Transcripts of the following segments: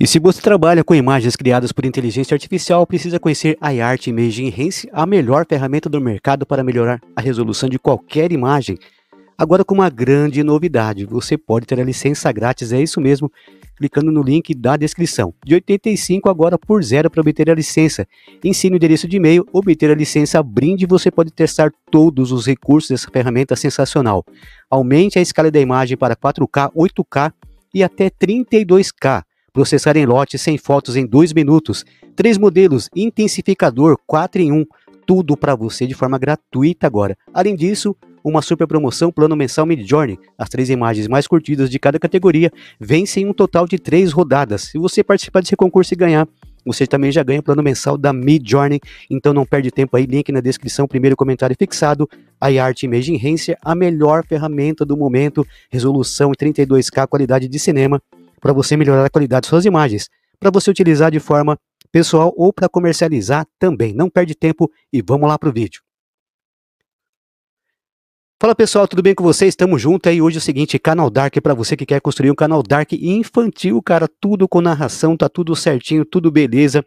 E se você trabalha com imagens criadas por inteligência artificial, precisa conhecer a iArt Image Enhance, a melhor ferramenta do mercado para melhorar a resolução de qualquer imagem. Agora com uma grande novidade, você pode ter a licença grátis, é isso mesmo, clicando no link da descrição. De 85 agora por zero para obter a licença. Ensine o endereço de e-mail, obter a licença brinde, você pode testar todos os recursos dessa ferramenta sensacional. Aumente a escala da imagem para 4K, 8K e até 32K processar em lotes 100 fotos em 2 minutos, 3 modelos, intensificador 4 em 1, tudo para você de forma gratuita agora. Além disso, uma super promoção plano mensal Midjourney. As três imagens mais curtidas de cada categoria vencem um total de três rodadas. Se você participar desse concurso e ganhar, você também já ganha plano mensal da Midjourney. Então não perde tempo aí, link na descrição, primeiro comentário fixado. A iArt Image Enhancer, a melhor ferramenta do momento, resolução 32K, qualidade de cinema para você melhorar a qualidade de suas imagens, para você utilizar de forma pessoal ou para comercializar também. Não perde tempo e vamos lá para o vídeo. Fala pessoal, tudo bem com vocês? Estamos juntos aí. Hoje é o seguinte, canal Dark para você que quer construir um canal Dark infantil, cara, tudo com narração, tá tudo certinho, tudo beleza,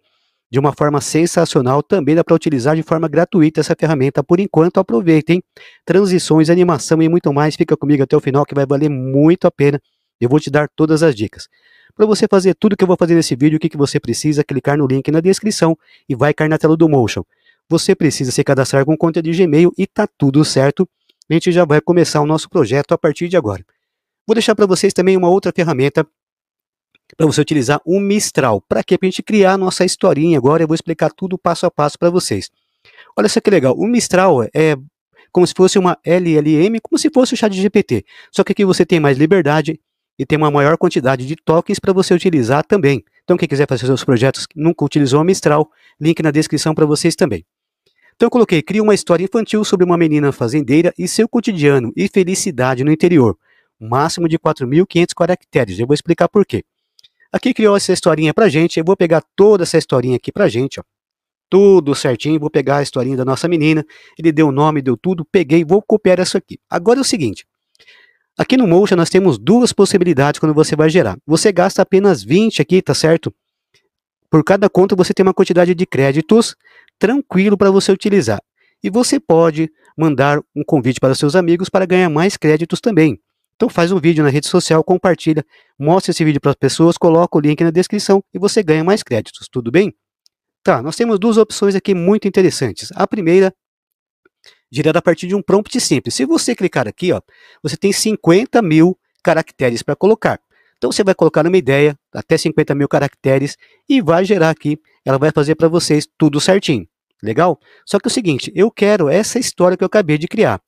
de uma forma sensacional. Também dá para utilizar de forma gratuita essa ferramenta. Por enquanto, aproveitem. Transições, animação e muito mais. Fica comigo até o final que vai valer muito a pena. Eu vou te dar todas as dicas. Para você fazer tudo que eu vou fazer nesse vídeo, o que, que você precisa? Clicar no link na descrição e vai cair na tela do Motion. Você precisa se cadastrar com conta de Gmail e tá tudo certo. A gente já vai começar o nosso projeto a partir de agora. Vou deixar para vocês também uma outra ferramenta para você utilizar o Mistral. Para quê? Para a gente criar a nossa historinha agora. Eu vou explicar tudo passo a passo para vocês. Olha só que legal. O Mistral é como se fosse uma LLM, como se fosse o chat de GPT. Só que aqui você tem mais liberdade, e tem uma maior quantidade de tokens para você utilizar também. Então, quem quiser fazer seus projetos nunca utilizou a Mistral, link na descrição para vocês também. Então, eu coloquei: cria uma história infantil sobre uma menina fazendeira e seu cotidiano e felicidade no interior. Máximo de 4.500 caracteres. Eu vou explicar por quê. Aqui criou essa historinha para gente. Eu vou pegar toda essa historinha aqui para gente, ó. Tudo certinho. Vou pegar a historinha da nossa menina. Ele deu o nome, deu tudo. Peguei, vou copiar isso aqui. Agora é o seguinte: Aqui no Motion nós temos duas possibilidades quando você vai gerar. Você gasta apenas 20 aqui, tá certo? Por cada conta você tem uma quantidade de créditos tranquilo para você utilizar. E você pode mandar um convite para seus amigos para ganhar mais créditos também. Então faz um vídeo na rede social, compartilha, mostra esse vídeo para as pessoas, coloca o link na descrição e você ganha mais créditos, tudo bem? Tá, nós temos duas opções aqui muito interessantes. A primeira gerada a partir de um prompt simples. Se você clicar aqui, ó, você tem 50 mil caracteres para colocar. Então você vai colocar uma ideia, até 50 mil caracteres, e vai gerar aqui. Ela vai fazer para vocês tudo certinho. Legal? Só que é o seguinte, eu quero essa história que eu acabei de criar.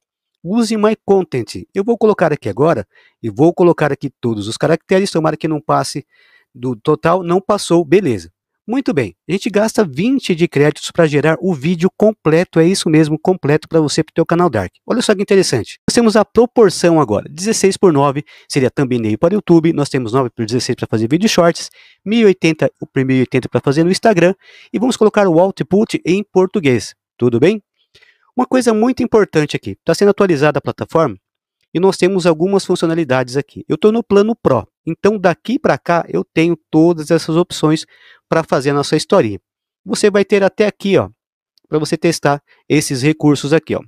Use My Content. Eu vou colocar aqui agora, e vou colocar aqui todos os caracteres, tomara que não passe do total, não passou, beleza. Muito bem, a gente gasta 20 de créditos para gerar o vídeo completo, é isso mesmo, completo para você, para o seu canal Dark. Olha só que interessante. Nós temos a proporção agora, 16 por 9 seria thumbnail para o YouTube, nós temos 9 por 16 para fazer vídeo shorts, 1080 por 1080 para fazer no Instagram, e vamos colocar o output em português, tudo bem? Uma coisa muito importante aqui, está sendo atualizada a plataforma, e nós temos algumas funcionalidades aqui. Eu estou no plano Pro, então daqui para cá eu tenho todas essas opções para fazer a nossa historinha. Você vai ter até aqui, ó, para você testar esses recursos aqui, ó.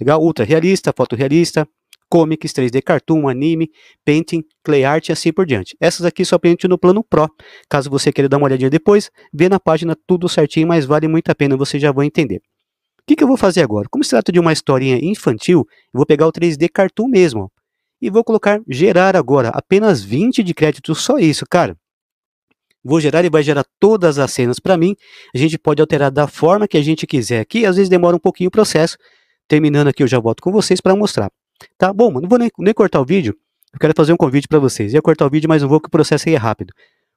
Legal? Ultra realista, fotorrealista, comics, 3D cartoon, anime, painting, clay art e assim por diante. Essas aqui só preenche no plano Pro. Caso você queira dar uma olhadinha depois, vê na página tudo certinho, mas vale muito a pena, você já vai entender. O que, que eu vou fazer agora? Como se trata de uma historinha infantil, eu vou pegar o 3D cartoon mesmo ó, e vou colocar gerar agora apenas 20 de crédito, só isso, cara vou gerar, e vai gerar todas as cenas para mim. A gente pode alterar da forma que a gente quiser aqui, às vezes demora um pouquinho o processo. Terminando aqui, eu já volto com vocês para mostrar. Tá bom, não vou nem, nem, cortar o vídeo, eu quero fazer um convite para vocês. Ia cortar o vídeo, mas não vou, que o processo aí é rápido.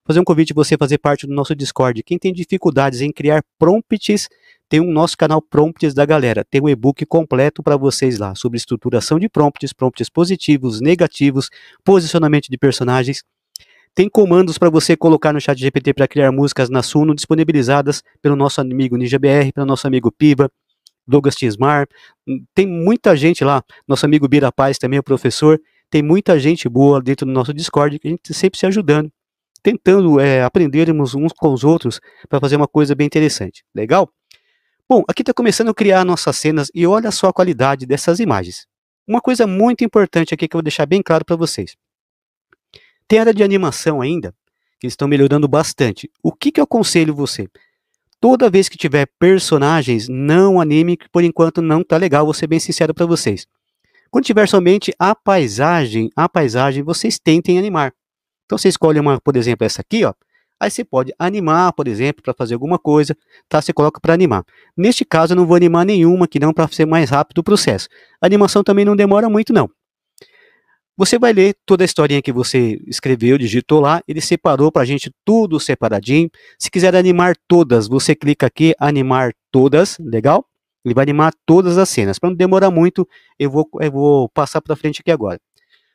fazer um convite para você fazer parte do nosso Discord. Quem tem dificuldades em criar prompts, tem um nosso canal Prompts da Galera. Tem um e-book completo para vocês lá, sobre estruturação de prompts, prompts positivos, negativos, posicionamento de personagens. Tem comandos para você colocar no chat GPT para criar músicas na Suno disponibilizadas pelo nosso amigo NinjaBR, pelo nosso amigo Piba, Douglas Tismar. Tem muita gente lá, nosso amigo Bira Paz também é professor. Tem muita gente boa dentro do nosso Discord, que a gente sempre se ajudando, tentando é, aprendermos uns com os outros para fazer uma coisa bem interessante. Legal? Bom, aqui está começando a criar nossas cenas e olha só a qualidade dessas imagens. Uma coisa muito importante aqui que eu vou deixar bem claro para vocês. Tem área de animação ainda, que eles estão melhorando bastante. O que, que eu aconselho você? Toda vez que tiver personagens, não anime, que por enquanto não tá legal, vou ser bem sincero para vocês. Quando tiver somente a paisagem, a paisagem, vocês tentem animar. Então você escolhe uma, por exemplo, essa aqui, ó. Aí você pode animar, por exemplo, para fazer alguma coisa, tá? Você coloca para animar. Neste caso, eu não vou animar nenhuma, que não para ser mais rápido o processo. A animação também não demora muito, não. Você vai ler toda a historinha que você escreveu, digitou lá, ele separou para a gente tudo separadinho. Se quiser animar todas, você clica aqui, animar todas, legal? Ele vai animar todas as cenas. Para não demorar muito, eu vou, eu vou passar para frente aqui agora.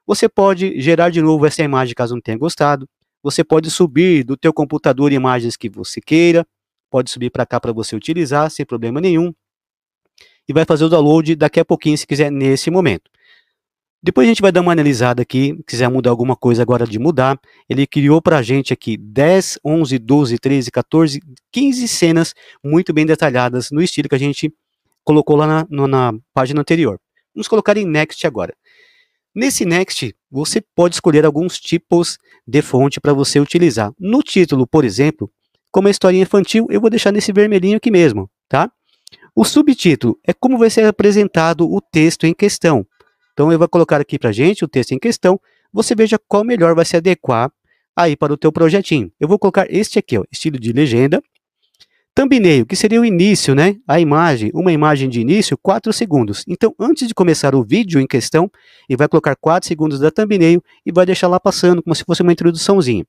Você pode gerar de novo essa imagem caso não tenha gostado. Você pode subir do teu computador imagens que você queira. Pode subir para cá para você utilizar sem problema nenhum. E vai fazer o download daqui a pouquinho, se quiser, nesse momento. Depois a gente vai dar uma analisada aqui, se quiser mudar alguma coisa agora de mudar. Ele criou para a gente aqui 10, 11, 12, 13, 14, 15 cenas muito bem detalhadas no estilo que a gente colocou lá na, na página anterior. Vamos colocar em Next agora. Nesse Next, você pode escolher alguns tipos de fonte para você utilizar. No título, por exemplo, como a historinha infantil, eu vou deixar nesse vermelhinho aqui mesmo, tá? O subtítulo é como vai ser apresentado o texto em questão. Então eu vou colocar aqui para gente o texto em questão, você veja qual melhor vai se adequar aí para o teu projetinho. Eu vou colocar este aqui, ó, estilo de legenda. Thumbnail, que seria o início, né? A imagem, uma imagem de início, 4 segundos. Então, antes de começar o vídeo em questão, ele vai colocar 4 segundos da thumbnail e vai deixar lá passando, como se fosse uma introduçãozinha.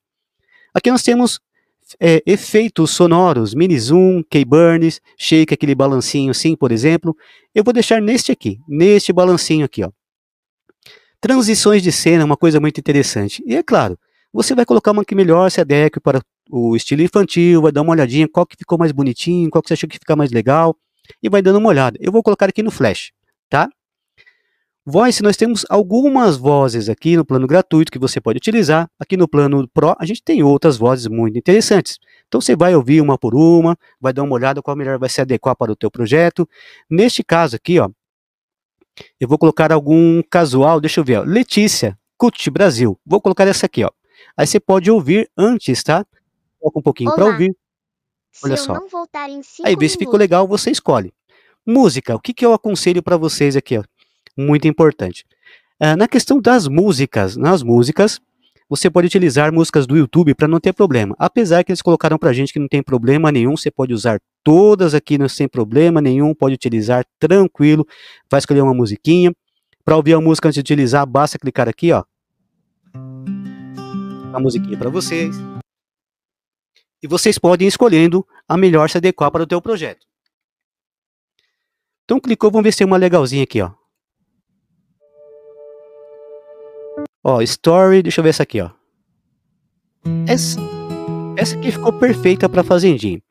Aqui nós temos é, efeitos sonoros, mini zoom, K-burns, shake, aquele balancinho assim, por exemplo. Eu vou deixar neste aqui, neste balancinho aqui, ó. Transições de cena é uma coisa muito interessante. E é claro, você vai colocar uma que melhor se adeque para o estilo infantil, vai dar uma olhadinha qual que ficou mais bonitinho, qual que você achou que fica mais legal, e vai dando uma olhada. Eu vou colocar aqui no Flash, tá? Voice, nós temos algumas vozes aqui no plano gratuito que você pode utilizar. Aqui no plano Pro, a gente tem outras vozes muito interessantes. Então você vai ouvir uma por uma, vai dar uma olhada qual melhor vai se adequar para o teu projeto. Neste caso aqui, ó, eu vou colocar algum casual, deixa eu ver, ó. Letícia, CUT Brasil. Vou colocar essa aqui, ó. Aí você pode ouvir antes, tá? Coloca um pouquinho para ouvir. Olha só. Aí vê se ficou legal, você escolhe. Música, o que, que eu aconselho para vocês aqui, ó? Muito importante. Ah, na questão das músicas, nas músicas, você pode utilizar músicas do YouTube para não ter problema. Apesar que eles colocaram para gente que não tem problema nenhum, você pode usar todas aqui não, né, sem problema nenhum, pode utilizar tranquilo, vai escolher uma musiquinha. Para ouvir a música antes de utilizar, basta clicar aqui, ó. A musiquinha é para vocês. E vocês podem ir escolhendo a melhor se adequar para o teu projeto. Então clicou, vamos ver se tem uma legalzinha aqui, ó. Ó, story, deixa eu ver essa aqui, ó. Essa, essa aqui ficou perfeita para fazendinha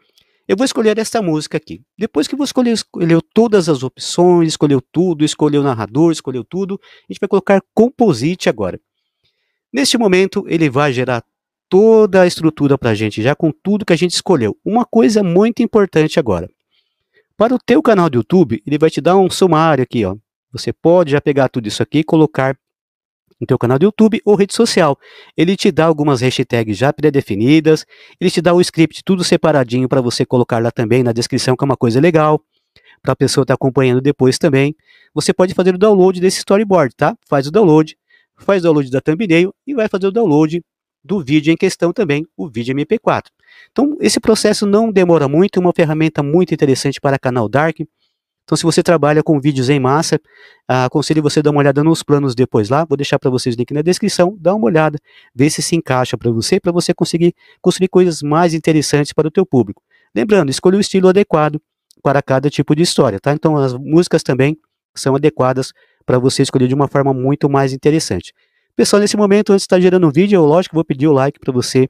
eu vou escolher esta música aqui. Depois que você escolher, escolheu todas as opções, escolheu tudo, escolheu o narrador, escolheu tudo, a gente vai colocar composite agora. Neste momento, ele vai gerar toda a estrutura para a gente, já com tudo que a gente escolheu. Uma coisa muito importante agora. Para o teu canal do YouTube, ele vai te dar um sumário aqui, ó. Você pode já pegar tudo isso aqui e colocar no teu canal do YouTube ou rede social. Ele te dá algumas hashtags já pré-definidas, ele te dá o script tudo separadinho para você colocar lá também na descrição, que é uma coisa legal, para a pessoa estar tá acompanhando depois também. Você pode fazer o download desse storyboard, tá? Faz o download, faz o download da thumbnail e vai fazer o download do vídeo em questão também, o vídeo MP4. Então, esse processo não demora muito, é uma ferramenta muito interessante para canal Dark. Então, se você trabalha com vídeos em massa, aconselho você a dar uma olhada nos planos depois lá. Vou deixar para vocês o link na descrição. Dá uma olhada, vê se se encaixa para você, para você conseguir construir coisas mais interessantes para o teu público. Lembrando, escolha o estilo adequado para cada tipo de história, tá? Então, as músicas também são adequadas para você escolher de uma forma muito mais interessante. Pessoal, nesse momento, antes de estar tá gerando o um vídeo, eu lógico vou pedir o like para você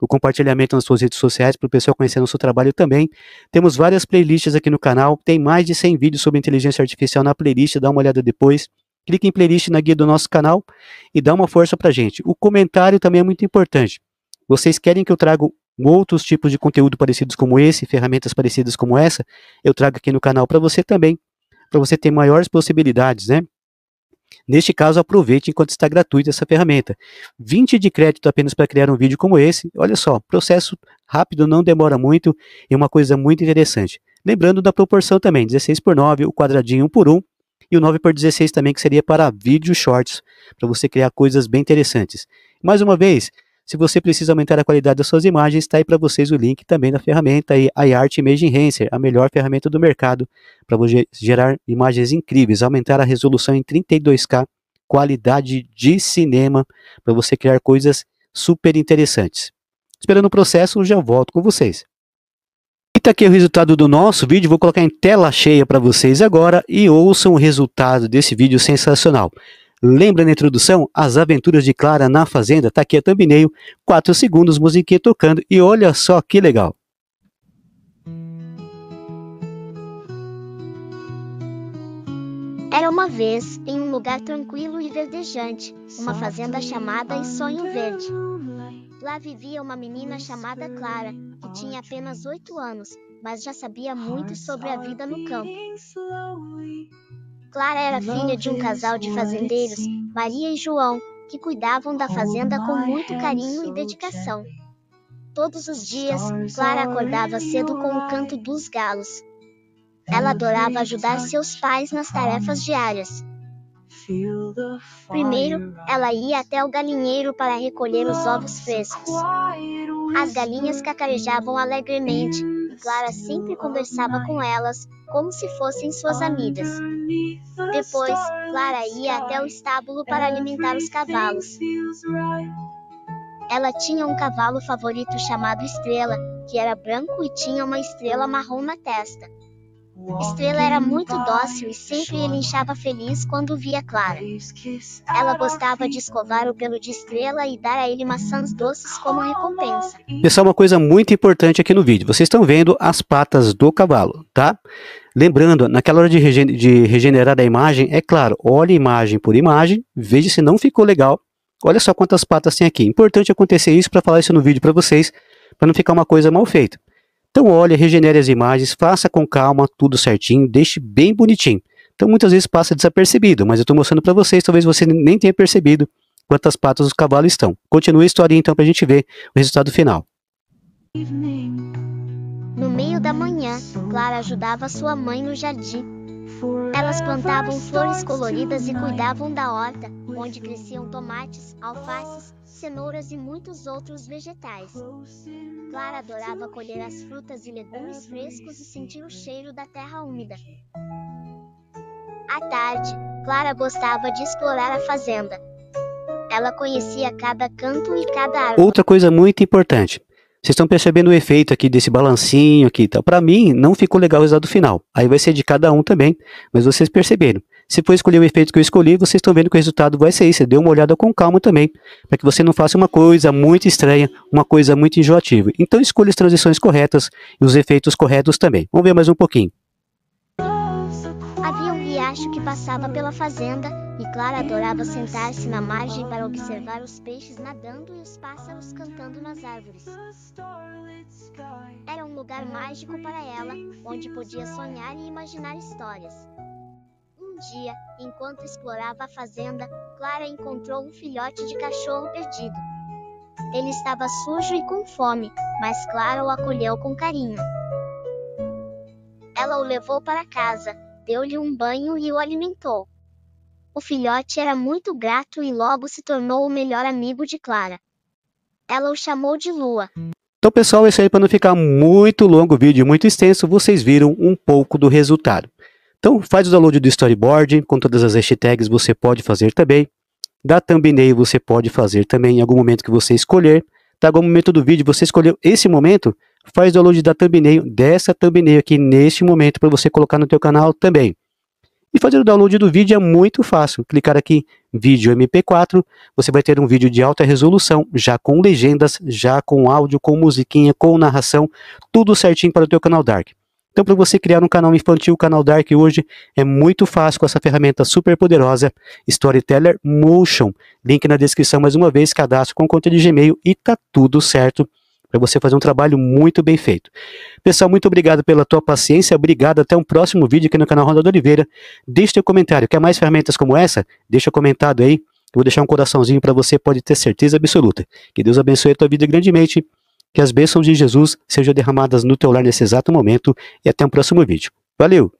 o compartilhamento nas suas redes sociais para o pessoal conhecer nosso trabalho também. Temos várias playlists aqui no canal, tem mais de 100 vídeos sobre inteligência artificial na playlist, dá uma olhada depois. Clique em playlist na guia do nosso canal e dá uma força para gente. O comentário também é muito importante. Vocês querem que eu traga outros tipos de conteúdo parecidos como esse, ferramentas parecidas como essa? Eu trago aqui no canal para você também, para você ter maiores possibilidades, né? Neste caso, aproveite enquanto está gratuita essa ferramenta. 20 de crédito apenas para criar um vídeo como esse. Olha só, processo rápido, não demora muito e uma coisa muito interessante. Lembrando da proporção também, 16 por 9, o quadradinho 1 por 1 e o 9 por 16 também que seria para vídeos shorts, para você criar coisas bem interessantes. Mais uma vez, se você precisa aumentar a qualidade das suas imagens, está aí para vocês o link também da ferramenta aí, iArt Image Enhancer, a melhor ferramenta do mercado para você gerar imagens incríveis, aumentar a resolução em 32K, qualidade de cinema, para você criar coisas super interessantes. Esperando o processo, já volto com vocês. E tá aqui o resultado do nosso vídeo, vou colocar em tela cheia para vocês agora e ouçam o resultado desse vídeo sensacional. Lembra na introdução? As aventuras de Clara na fazenda. Tá aqui a thumbnail. 4 segundos, musiquinha tocando. E olha só que legal. Era uma vez, em um lugar tranquilo e verdejante, uma fazenda chamada Sonho Verde. Lá vivia uma menina chamada Clara, que tinha apenas oito anos, mas já sabia muito sobre a vida no campo. Clara era filha de um casal de fazendeiros, Maria e João, que cuidavam da fazenda com muito carinho e dedicação. Todos os dias, Clara acordava cedo com o canto dos galos. É ela adorava ajudar seus pais nas tarefas diárias. Primeiro, ela ia até o galinheiro para recolher os ovos frescos. As galinhas cacarejavam alegremente, Clara sempre conversava com elas, como se fossem suas amigas. Depois, Clara ia até o estábulo para alimentar os cavalos. Ela tinha um cavalo favorito chamado Estrela, que era branco e tinha uma estrela marrom na testa. Estrela era muito dócil e sempre ele inchava feliz quando via Clara. Ela gostava de escovar o pelo de Estrela e dar a ele maçãs doces como recompensa. Pessoal, é uma coisa muito importante aqui no vídeo. Vocês estão vendo as patas do cavalo, tá? Lembrando, naquela hora de, regen de regenerar a imagem, é claro, olhe imagem por imagem, veja se não ficou legal. Olha só quantas patas tem aqui. Importante acontecer isso para falar isso no vídeo para vocês, para não ficar uma coisa mal feita. Então olha, regenere as imagens, faça com calma, tudo certinho, deixe bem bonitinho. Então muitas vezes passa desapercebido, mas eu estou mostrando para vocês, talvez você nem tenha percebido quantas patas os cavalos estão. Continue a história então para a gente ver o resultado final. No meio da manhã, Clara ajudava sua mãe no jardim. Elas plantavam flores coloridas e cuidavam da horta, onde cresciam tomates, alfaces, cenouras e muitos outros vegetais. Clara adorava colher as frutas e legumes frescos e sentir o cheiro da terra úmida. À tarde, Clara gostava de explorar a fazenda. Ela conhecia cada canto e cada árvore. Outra coisa muito importante. Vocês estão percebendo o efeito aqui desse balancinho aqui e tal. Para mim, não ficou legal o resultado final. Aí vai ser de cada um também, mas vocês perceberam. Se for escolher o efeito que eu escolhi, vocês estão vendo que o resultado vai ser isso. Dê uma olhada com calma também, para que você não faça uma coisa muito estranha, uma coisa muito enjoativa. Então escolha as transições corretas e os efeitos corretos também. Vamos ver mais um pouquinho. Havia um riacho que passava pela fazenda e Clara adorava sentar-se na margem para observar os peixes nadando e os pássaros cantando nas árvores. Era um lugar mágico para ela, onde podia sonhar e imaginar histórias dia, enquanto explorava a fazenda, Clara encontrou um filhote de cachorro perdido. Ele estava sujo e com fome, mas Clara o acolheu com carinho. Ela o levou para casa, deu-lhe um banho e o alimentou. O filhote era muito grato e logo se tornou o melhor amigo de Clara. Ela o chamou de Lua. Então, pessoal, é isso aí para não ficar muito longo o vídeo, muito extenso, vocês viram um pouco do resultado. Então faz o download do storyboard, com todas as hashtags você pode fazer também. Da thumbnail você pode fazer também em algum momento que você escolher. Tá, algum momento do vídeo, você escolheu esse momento, faz o download da thumbnail, dessa thumbnail aqui neste momento para você colocar no teu canal também. E fazer o download do vídeo é muito fácil. Clicar aqui vídeo MP4, você vai ter um vídeo de alta resolução, já com legendas, já com áudio, com musiquinha, com narração, tudo certinho para o teu canal Dark. Então, para você criar um canal infantil, o canal Dark hoje é muito fácil com essa ferramenta super poderosa, Storyteller Motion. Link na descrição mais uma vez, cadastro com conta de Gmail e tá tudo certo para você fazer um trabalho muito bem feito. Pessoal, muito obrigado pela tua paciência, obrigado, até um próximo vídeo aqui no canal Ronda Oliveira. Deixe teu comentário, quer mais ferramentas como essa? Deixa comentado aí, eu vou deixar um coraçãozinho para você, pode ter certeza absoluta. Que Deus abençoe a tua vida grandemente. Que as bênçãos de Jesus sejam derramadas no teu lar nesse exato momento e até um próximo vídeo. Valeu!